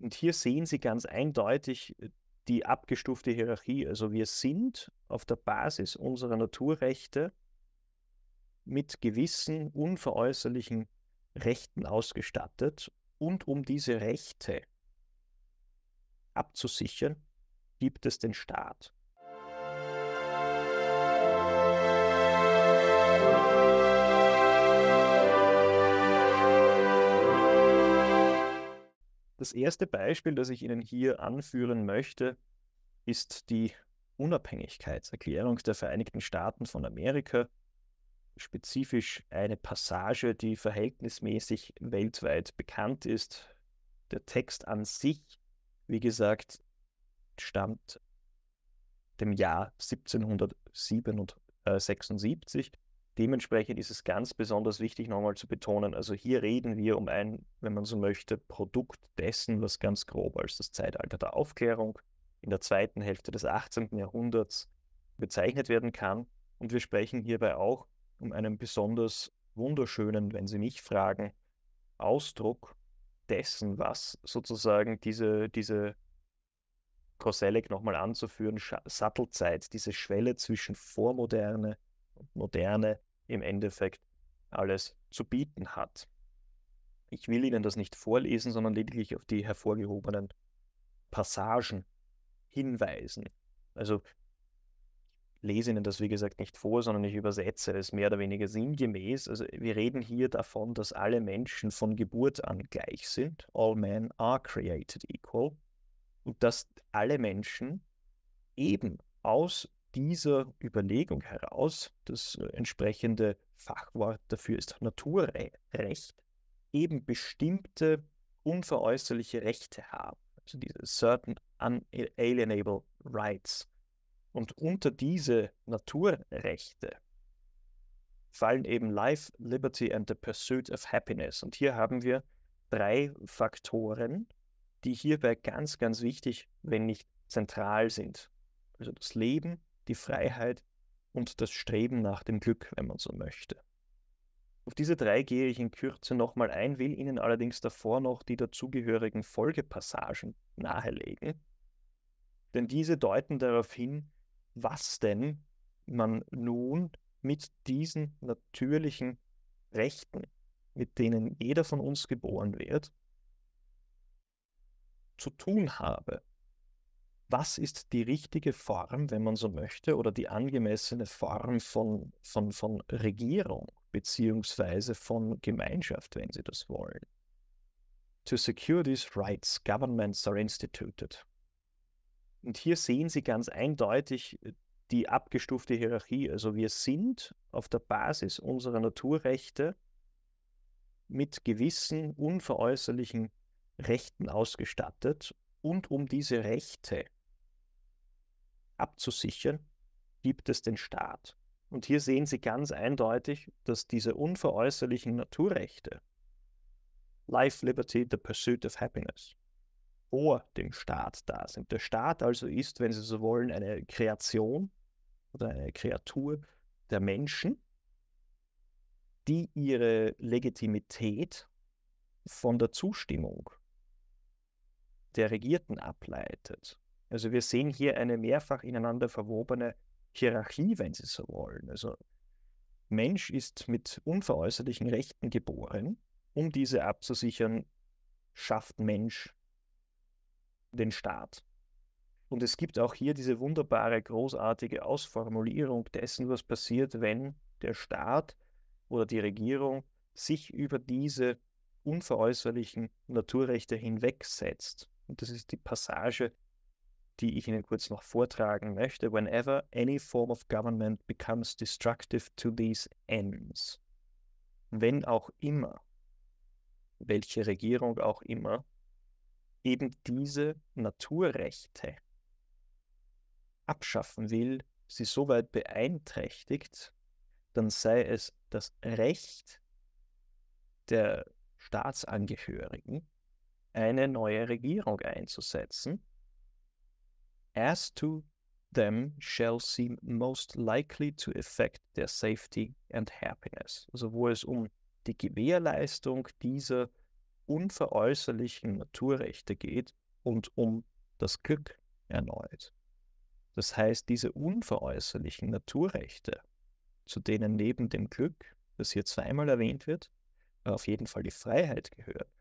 Und hier sehen Sie ganz eindeutig äh, die abgestufte Hierarchie. Also wir sind auf der Basis unserer Naturrechte mit gewissen unveräußerlichen Rechten ausgestattet. Und um diese Rechte abzusichern, gibt es den Staat. Das erste Beispiel, das ich Ihnen hier anführen möchte, ist die Unabhängigkeitserklärung der Vereinigten Staaten von Amerika, spezifisch eine Passage, die verhältnismäßig weltweit bekannt ist. Der Text an sich, wie gesagt, stammt dem Jahr 1776 Dementsprechend ist es ganz besonders wichtig, nochmal zu betonen, also hier reden wir um ein, wenn man so möchte, Produkt dessen, was ganz grob als das Zeitalter der Aufklärung in der zweiten Hälfte des 18. Jahrhunderts bezeichnet werden kann. Und wir sprechen hierbei auch um einen besonders wunderschönen, wenn Sie mich fragen, Ausdruck dessen, was sozusagen diese, diese Koselleck nochmal anzuführen, Sattelzeit, diese Schwelle zwischen Vormoderne und Moderne im Endeffekt alles zu bieten hat. Ich will Ihnen das nicht vorlesen, sondern lediglich auf die hervorgehobenen Passagen hinweisen. Also lese Ihnen das, wie gesagt, nicht vor, sondern ich übersetze es mehr oder weniger sinngemäß. Also wir reden hier davon, dass alle Menschen von Geburt an gleich sind. All men are created equal. Und dass alle Menschen eben aus dieser Überlegung heraus, das äh, entsprechende Fachwort dafür ist Naturrecht, eben bestimmte unveräußerliche Rechte haben, also diese certain unalienable rights. Und unter diese Naturrechte fallen eben Life, Liberty and the Pursuit of Happiness. Und hier haben wir drei Faktoren, die hierbei ganz, ganz wichtig, wenn nicht zentral sind. Also das Leben, die Freiheit und das Streben nach dem Glück, wenn man so möchte. Auf diese drei gehe ich in Kürze nochmal ein, will Ihnen allerdings davor noch die dazugehörigen Folgepassagen nahelegen, denn diese deuten darauf hin, was denn man nun mit diesen natürlichen Rechten, mit denen jeder von uns geboren wird, zu tun habe was ist die richtige Form, wenn man so möchte, oder die angemessene Form von, von, von Regierung beziehungsweise von Gemeinschaft, wenn Sie das wollen. To secure these rights, governments are instituted. Und hier sehen Sie ganz eindeutig äh, die abgestufte Hierarchie. Also wir sind auf der Basis unserer Naturrechte mit gewissen unveräußerlichen Rechten ausgestattet und um diese Rechte abzusichern, gibt es den Staat. Und hier sehen Sie ganz eindeutig, dass diese unveräußerlichen Naturrechte, Life, Liberty, the Pursuit of Happiness, vor dem Staat da sind. Der Staat also ist, wenn Sie so wollen, eine Kreation oder eine Kreatur der Menschen, die ihre Legitimität von der Zustimmung der Regierten ableitet. Also wir sehen hier eine mehrfach ineinander verwobene Hierarchie, wenn Sie so wollen. Also Mensch ist mit unveräußerlichen Rechten geboren. Um diese abzusichern, schafft Mensch den Staat. Und es gibt auch hier diese wunderbare, großartige Ausformulierung dessen, was passiert, wenn der Staat oder die Regierung sich über diese unveräußerlichen Naturrechte hinwegsetzt. Und das ist die Passage die ich Ihnen kurz noch vortragen möchte. Whenever any form of government becomes destructive to these ends, wenn auch immer, welche Regierung auch immer, eben diese Naturrechte abschaffen will, sie so weit beeinträchtigt, dann sei es das Recht der Staatsangehörigen, eine neue Regierung einzusetzen as to them shall seem most likely to affect their safety and happiness. Also wo es um die Gewährleistung dieser unveräußerlichen Naturrechte geht und um das Glück erneut. Das heißt, diese unveräußerlichen Naturrechte, zu denen neben dem Glück, das hier zweimal erwähnt wird, auf jeden Fall die Freiheit gehört,